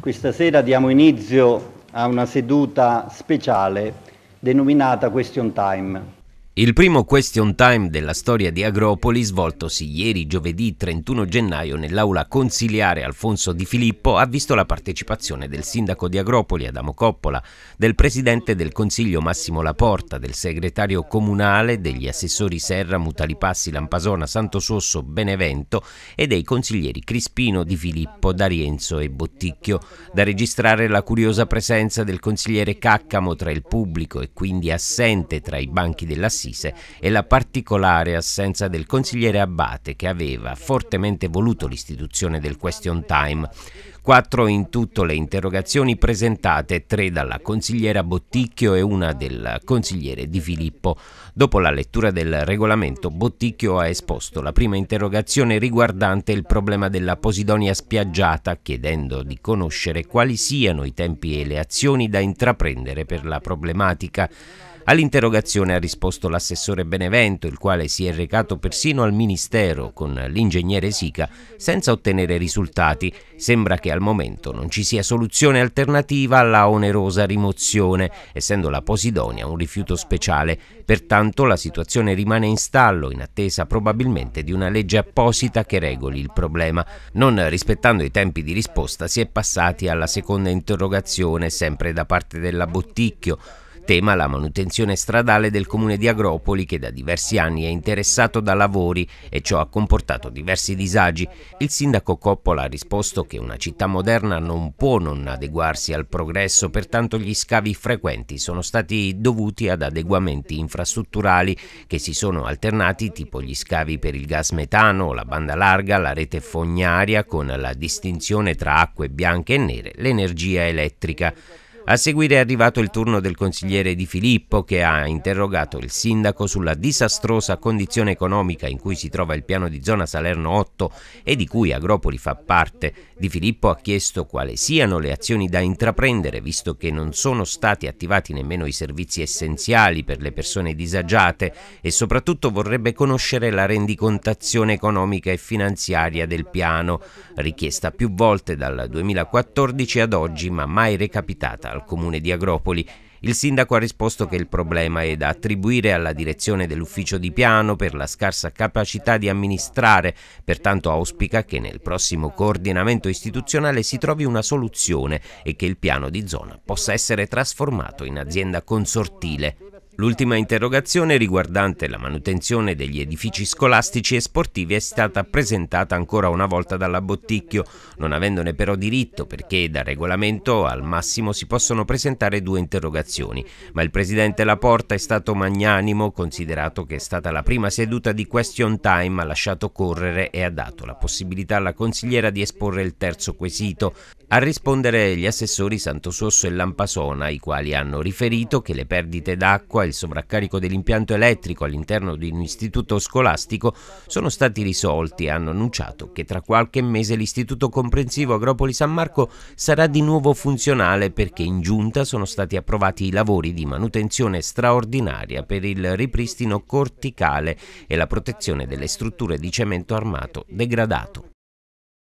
Questa sera diamo inizio a una seduta speciale denominata Question Time. Il primo question time della storia di Agropoli, svoltosi ieri giovedì 31 gennaio nell'aula consiliare Alfonso Di Filippo, ha visto la partecipazione del sindaco di Agropoli Adamo Coppola, del presidente del consiglio Massimo Laporta, del segretario comunale, degli assessori Serra, Mutalipassi, Lampasona, Santo Santososso, Benevento e dei consiglieri Crispino, Di Filippo, D'Arienzo e Botticchio. Da registrare la curiosa presenza del consigliere Caccamo tra il pubblico e quindi assente tra i banchi della Assise e la particolare assenza del consigliere Abbate che aveva fortemente voluto l'istituzione del question time. Quattro in tutto le interrogazioni presentate, tre dalla consigliera Botticchio e una del consigliere Di Filippo. Dopo la lettura del regolamento, Botticchio ha esposto la prima interrogazione riguardante il problema della Posidonia spiaggiata, chiedendo di conoscere quali siano i tempi e le azioni da intraprendere per la problematica. All'interrogazione ha risposto l'assessore Benevento, il quale si è recato persino al Ministero con l'ingegnere Sica senza ottenere risultati. Sembra che al momento non ci sia soluzione alternativa alla onerosa rimozione, essendo la Posidonia un rifiuto speciale. Pertanto la situazione rimane in stallo, in attesa probabilmente di una legge apposita che regoli il problema. Non rispettando i tempi di risposta si è passati alla seconda interrogazione, sempre da parte della Botticchio tema la manutenzione stradale del comune di Agropoli che da diversi anni è interessato da lavori e ciò ha comportato diversi disagi. Il sindaco Coppola ha risposto che una città moderna non può non adeguarsi al progresso, pertanto gli scavi frequenti sono stati dovuti ad adeguamenti infrastrutturali che si sono alternati tipo gli scavi per il gas metano, la banda larga, la rete fognaria con la distinzione tra acque bianche e nere, l'energia elettrica. A seguire è arrivato il turno del consigliere Di Filippo che ha interrogato il sindaco sulla disastrosa condizione economica in cui si trova il piano di zona Salerno 8 e di cui Agropoli fa parte. Di Filippo ha chiesto quali siano le azioni da intraprendere visto che non sono stati attivati nemmeno i servizi essenziali per le persone disagiate e soprattutto vorrebbe conoscere la rendicontazione economica e finanziaria del piano, richiesta più volte dal 2014 ad oggi ma mai recapitata al comune di Agropoli, il sindaco ha risposto che il problema è da attribuire alla direzione dell'ufficio di piano per la scarsa capacità di amministrare, pertanto auspica che nel prossimo coordinamento istituzionale si trovi una soluzione e che il piano di zona possa essere trasformato in azienda consortile. L'ultima interrogazione riguardante la manutenzione degli edifici scolastici e sportivi è stata presentata ancora una volta dalla Botticchio, non avendone però diritto perché da regolamento al massimo si possono presentare due interrogazioni, ma il presidente Laporta è stato magnanimo considerato che è stata la prima seduta di question time, ha lasciato correre e ha dato la possibilità alla consigliera di esporre il terzo quesito. A rispondere gli assessori Santososso e Lampasona, i quali hanno riferito che le perdite d'acqua e il sovraccarico dell'impianto elettrico all'interno di un istituto scolastico sono stati risolti e hanno annunciato che tra qualche mese l'istituto comprensivo Agropoli San Marco sarà di nuovo funzionale perché in giunta sono stati approvati i lavori di manutenzione straordinaria per il ripristino corticale e la protezione delle strutture di cemento armato degradato.